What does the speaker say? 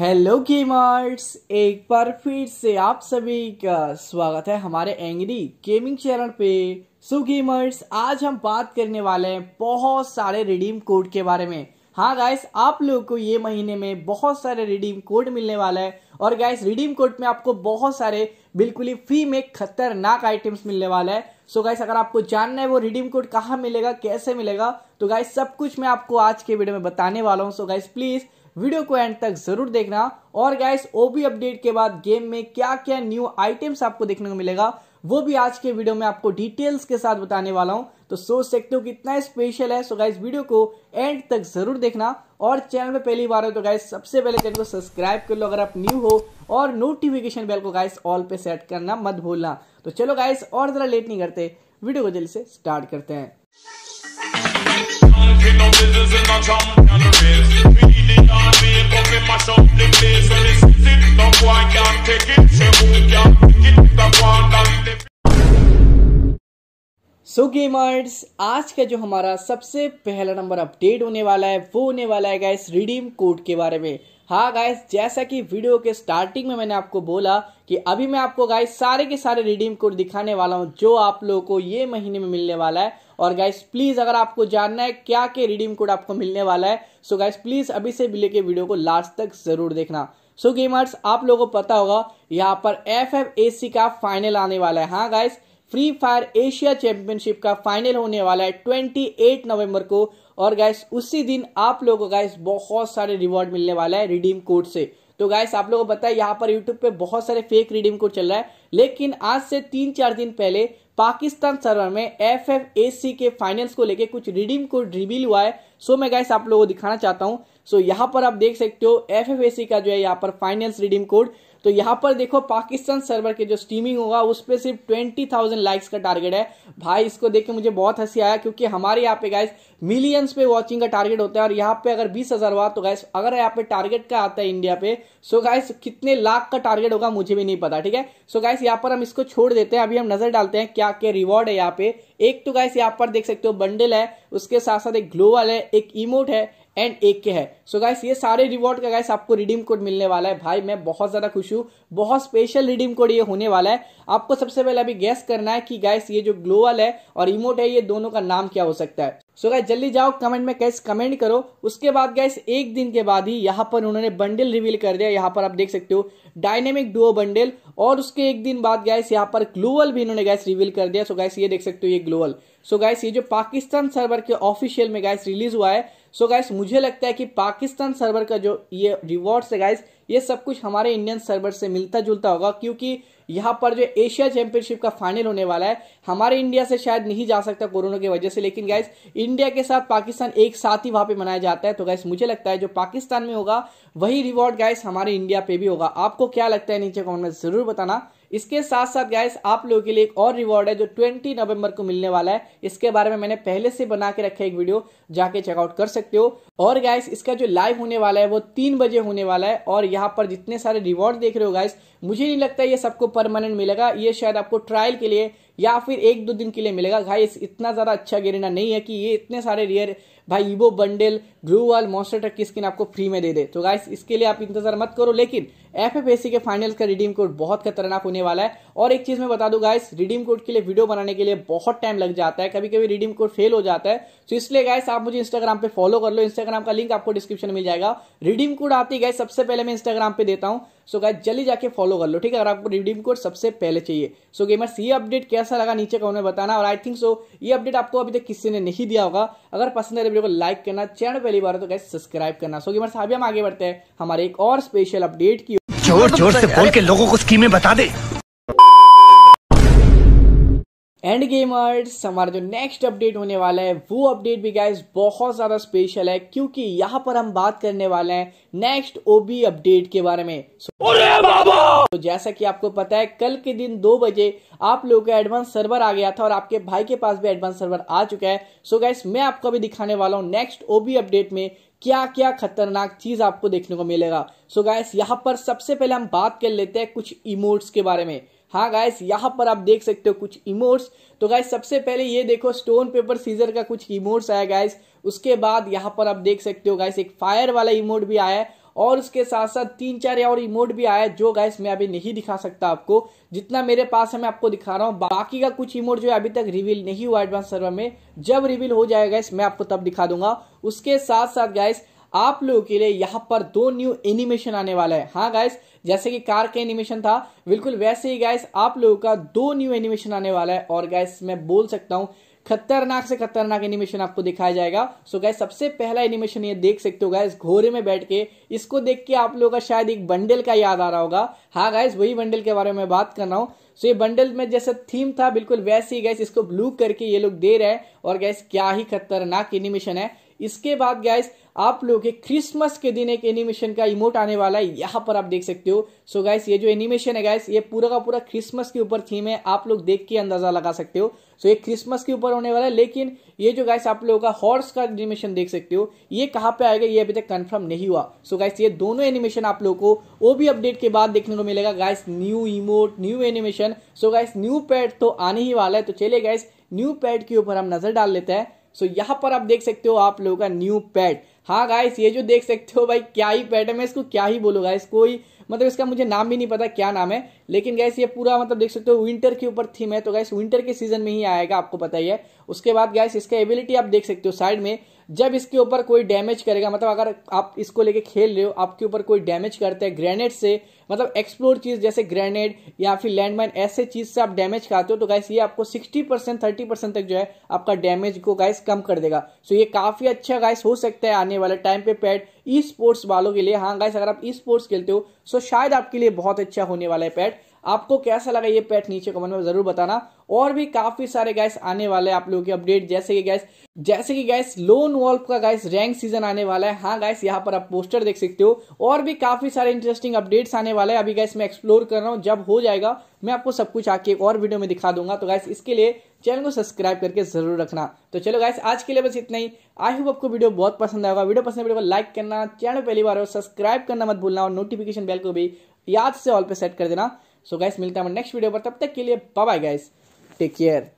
hello gamers एक बार फिर से आप सभी का स्वागत है हमारे एंग्री गेमिंग चैनल पे सो गेमर्स आज हम बात करने वाले हैं बहुत सारे रिडीम कोड के बारे में हाँ गाइस आप लोगों को ये महीने में बहुत सारे रिडीम कोड मिलने वाला है और गाइस रिडीम कोड में आपको बहुत सारे बिल्कुल ही फ्री में खतरनाक आइटम्स मिलने वाला है सो so गाइस अगर आपको जानना है वो रिडीम कोड कहाँ मिलेगा कैसे मिलेगा तो गाइस सब कुछ मैं आपको आज के वीडियो में बताने वाला हूँ सो गाइस प्लीज़ वीडियो को एंड तक जरूर देखना और गाइस ओबी अपडेट के बाद गेम में क्या क्या न्यू आइटम्स आपको देखने को मिलेगा वो भी आज के वीडियो में आपको डिटेल्स के साथ बताने वाला हूं तो सोच सकते हो कितना स्पेशल है सो गाइस वीडियो को एंड तक जरूर देखना और चैनल में पहली बार हो तो गाइस सबसे पहले चैनल को सब्सक्राइब कर लो अगर आप न्यू हो और नोटिफिकेशन बेल को गाइस ऑल पे सेट करना मत भूलना तो चलो गाइस और जरा लेट नहीं करते वीडियो को जल्दी से स्टार्ट करते हैं सो so, गेमर्स आज का जो हमारा सबसे पहला नंबर अपडेट होने वाला है वो होने वाला है गाइस रिडीम कोड के बारे में हाँ गाइस जैसा कि वीडियो के स्टार्टिंग में मैंने आपको बोला कि अभी मैं आपको गाइस सारे के सारे रिडीम कोड दिखाने वाला हूँ जो आप लोगों को ये महीने में मिलने वाला है और गाइस प्लीज़ अगर आपको जानना है क्या क्या रिडीम कोड आपको मिलने वाला है सो गाइस प्लीज़ अभी से लेके वीडियो को लास्ट तक ज़रूर देखना सो so, गेमर्स आप लोगों को पता होगा यहाँ पर एफ का फाइनल आने वाला है हाँ guys free fire Asia championship का फाइनल होने वाला है 28 नवंबर को और गाइस उसी दिन आप लोगों को गाइस बहुत सारे रिवॉर्ड मिलने वाला है रिडीम कोड से तो गाइस आप लोगों को पता है यहाँ पर यूट्यूब पे बहुत सारे फेक रिडीम कोड चल रहा है लेकिन आज से तीन चार दिन पहले पाकिस्तान सर्वर में एफ के फाइनल्स को लेकर कुछ रिडीम कोड रिवील हुआ है सो मैं गाइस आप लोगों को दिखाना चाहता हूँ सो so, यहाँ पर आप देख सकते हो एफ का जो है यहाँ पर फाइनेंस रिडीम कोड तो यहाँ पर देखो पाकिस्तान सर्वर के जो स्ट्रीमिंग होगा उस पर सिर्फ ट्वेंटी थाउजेंड लाइक्स का टारगेट है भाई इसको देख के मुझे बहुत हंसी आया क्योंकि हमारे यहाँ पे गाइस मिलियंस पे वाचिंग का टारगेट होता है और यहाँ पे अगर बीस हजार हुआ तो गाइस अगर यहाँ पे टारगेट का आता है इंडिया पे सो गाइस कितने लाख का टारगेट होगा मुझे भी नहीं पता ठीक है सो गाइस यहाँ पर हम इसको छोड़ देते हैं अभी हम नजर डालते हैं क्या क्या रिवॉर्ड है यहाँ पे एक तो गाइस यहाँ पर देख सकते हो बंडल है उसके साथ साथ एक ग्लोवल है एक इमोट है एंड एक के है सो so गाइस ये सारे रिवॉर्ड का गाइस आपको रिडीम कोड मिलने वाला है भाई मैं बहुत ज्यादा खुश हूँ बहुत स्पेशल रिडीम कोड ये होने वाला है आपको सबसे पहले अभी गैस करना है कि गाइस ये जो ग्लोअल है और इमोट है ये दोनों का नाम क्या हो सकता है सो so गाइस जल्दी जाओ कमेंट में गैस कमेंट करो उसके बाद गैस एक दिन के बाद ही यहाँ पर उन्होंने बंडल रिवील कर दिया यहाँ पर आप देख सकते हो डायनेमिक डुओ बंडल और उसके एक दिन बाद गैस यहाँ पर ग्लोअल भी उन्होंने गैस रिवील कर दिया सो so गैस ये देख सकते हो ये ग्लोअल सो so गैस ये जो पाकिस्तान सर्वर के ऑफिशियल में गैस रिलीज हुआ है सो so गाइस मुझे लगता है कि पाकिस्तान सर्वर का जो ये रिवॉर्ड्स है गाइस ये सब कुछ हमारे इंडियन सर्वर से मिलता जुलता होगा क्योंकि यहाँ पर जो एशिया चैंपियनशिप का फाइनल होने वाला है हमारे इंडिया से शायद नहीं जा सकता कोरोना की वजह से लेकिन गाइस इंडिया के साथ पाकिस्तान एक साथ ही वहां पे मनाया जाता है तो गाइस मुझे लगता है जो पाकिस्तान में होगा वही रिवॉर्ड गाइस हमारे इंडिया पे भी होगा आपको क्या लगता है नीचे कॉमेंट में जरूर बताना इसके साथ साथ गाइस आप लोगों के लिए एक और रिवॉर्ड है जो 20 नवंबर को मिलने वाला है इसके बारे में मैंने पहले से बना के रखा एक वीडियो जाके चेकआउट कर सकते हो और गाइस इसका जो लाइव होने वाला है वो तीन बजे होने वाला है और यहाँ पर जितने सारे रिवॉर्ड देख रहे हो गाइस मुझे नहीं लगता ये सबको परमानेंट मिलेगा ये शायद आपको ट्रायल के लिए या फिर एक दो दिन के लिए मिलेगा भाई इतना ज़्यादा अच्छा गेरिना नहीं है कि ये इतने सारे रियर भाई ईवो बंडल ग्लू मॉन्स्टर की स्किन आपको फ्री में दे दे तो गाइस इसके लिए आप इंतजार मत करो लेकिन एफ एफ एसी के फाइनल्स का रिडीम कोड बहुत खतरनाक होने वाला है और एक चीज़ मैं बता दूं गाइस रिडीम कोड के लिए वीडियो बनाने के लिए बहुत टाइम लग जाता है कभी कभी रिडीम कोड फेल हो जाता है तो इसलिए गाइस आप मुझे इंस्टाग्राम पे फॉलो कर लो इंस्टाग्राम का लिंक आपको डिस्क्रिप्शन मिल जाएगा रिडीम कोड आती है गाइस सबसे पहले मैं इंस्टाग्राम पे देता हूँ सो गाइज जल्दी जाके फॉलो कर लो ठीक है अगर आपको रिडीम कोड सबसे पहले चाहिए सो गेमर्स ये अपडेट कैसा लगा नीचे का उन्हें बताना और आई थिंक सो ये अपडेट आपको अभी तक किसी ने नहीं दिया होगा अगर पसंद है तो वीडियो को लाइक करना चैनल पहली बार तो गाइज सब्सक्राइब करना सो गेमर्स अभी हम आगे बढ़ते हैं हमारे एक और स्पेशल अपडेट की जोर जोर से बोल के लोगों को स्कीमें बता दे एंड गेमर्स हमारा जो नेक्स्ट अपडेट होने वाला है वो अपडेट भी गाइज बहुत ज़्यादा स्पेशल है क्योंकि यहाँ पर हम बात करने वाले हैं नेक्स्ट ओबी अपडेट के बारे में बाबा तो जैसा कि आपको पता है कल के दिन दो बजे आप लोगों का एडवांस सर्वर आ गया था और आपके भाई के पास भी एडवांस सर्वर आ चुका है सो so गाइस मैं आपको अभी दिखाने वाला हूँ नेक्स्ट ओबी अपडेट में क्या क्या खतरनाक चीज आपको देखने को मिलेगा सो so गाइस यहाँ पर सबसे पहले हम बात कर लेते हैं कुछ इमोट्स के बारे में हाँ गाइस यहाँ पर आप देख सकते हो कुछ इमोट्स तो गाइस सबसे पहले ये देखो स्टोन पेपर सीजर का कुछ इमोट्स आया गाइस उसके बाद यहाँ पर आप देख सकते हो गाइस एक फायर वाला इमोट भी आया है और उसके साथ साथ तीन चार और इमोट भी आया है जो गाइस मैं अभी नहीं दिखा सकता आपको जितना मेरे पास है मैं आपको दिखा रहा हूँ बाकी का कुछ इमोट जो है अभी तक रिवील नहीं हुआ एडवांस सर्वर में जब रिवील हो जाएगा मैं आपको तब दिखा दूंगा उसके साथ साथ गाइस आप लोगों के लिए यहाँ पर दो न्यू एनिमेशन आने वाला है हाँ गाइस जैसे कि कार का एनिमेशन था बिल्कुल वैसे ही गाइस आप लोगों का दो न्यू एनिमेशन आने वाला है और गाइस मैं बोल सकता हूँ खतरनाक से खतरनाक एनिमेशन आपको दिखाया जाएगा सो so गाइस सबसे पहला एनिमेशन ये देख सकते हो गाइस घोड़े में बैठ के इसको देख के आप लोगों का शायद एक बंडल का याद आ रहा होगा हाँ गाइस वही बंडल के बारे में बात कर रहा हूँ सो so, ये बंडल में जैसा थीम था बिल्कुल वैसे ही गैस इसको ब्लू करके ये लोग दे रहे हैं और गैस क्या ही खतरनाक एनिमेशन है इसके बाद गाइस आप लोग के क्रिसमस के दिन एक एनिमेशन का इमोट आने वाला है यहाँ पर आप देख सकते हो सो so गाइस ये जो एनिमेशन है गाइस ये पूरा का पूरा क्रिसमस के ऊपर थीम है आप लोग देख के अंदाजा लगा सकते हो सो so ये क्रिसमस के ऊपर होने वाला है लेकिन ये जो गाइस आप लोगों का हॉर्स का एनिमेशन देख सकते हो ये कहाँ पे आएगा ये अभी तक कंफर्म नहीं हुआ सो so गाइस ये दोनों एनिमेशन आप लोग को वो भी अपडेट के बाद देखने को मिलेगा guys new emote new animation so guys new pad तो आने ही वाला है तो चले गाइस न्यू पैड के ऊपर हम नजर डाल लेते हैं सो so, यहाँ पर आप देख सकते हो आप लोगों का न्यू पैड हाँ गाइस ये जो देख सकते हो भाई क्या ही पैड है मैं इसको क्या ही बोलूँगा इसको ही मतलब इसका मुझे नाम भी नहीं पता क्या नाम है लेकिन गैस ये पूरा मतलब देख सकते हो विंटर के ऊपर थीम है तो गैस विंटर के सीजन में ही आएगा आपको पता ही है उसके बाद गैस इसका एबिलिटी आप देख सकते हो साइड में जब इसके ऊपर कोई डैमेज करेगा मतलब अगर आप इसको लेके खेल रहे हो आपके ऊपर कोई डैमेज करते हैं ग्रेनेड से मतलब एक्सप्लोर चीज़ जैसे ग्रेनेड या फिर लैंडमाइन ऐसे चीज़ से आप डैमेज खाते हो तो गाइस ये आपको सिक्सटी परसेंट थर्टी परसेंट तक जो है आपका डैमेज को गाइस कम कर देगा सो ये काफ़ी अच्छा गाइस हो सकता है आने वाले टाइम पे पैड ई स्पोर्ट्स वालों के लिए हाँ गाइस अगर आप ई स्पोर्ट्स खेलते हो सो शायद आपके लिए बहुत अच्छा होने वाला है पैड आपको कैसा लगा ये पैट नीचे कमेंट में जरूर बताना और भी काफी सारे गैस आने वाले आप लोगों के अपडेट जैसे कि गैस जैसे कि गैस लोन वॉल्फ का गैस रैंक सीजन आने वाला है हाँ गैस यहाँ पर आप पोस्टर देख सकते हो और भी काफी सारे इंटरेस्टिंग अपडेट्स आने वाले हैं अभी गैस मैं एक्सप्लोर कर रहा हूँ जब हो जाएगा मैं आपको सब कुछ आके एक और वीडियो में दिखा दूंगा तो गैस इसके लिए चैनल को सब्सक्राइब करके जरूर रखना तो चलो गैस आज के लिए बस इतना ही आई होप आपको वीडियो बहुत पसंद आएगा वीडियो पसंद वीडियो को लाइक करना चैनल पहली बार हो सब्सक्राइब करना मत भूलना और नोटिफिकेशन बेल को भी याद से ऑल पे सेट कर देना सो गाइस मिलता है नेक्स्ट वीडियो पर तब तक के लिए बाय गाइस टेक केयर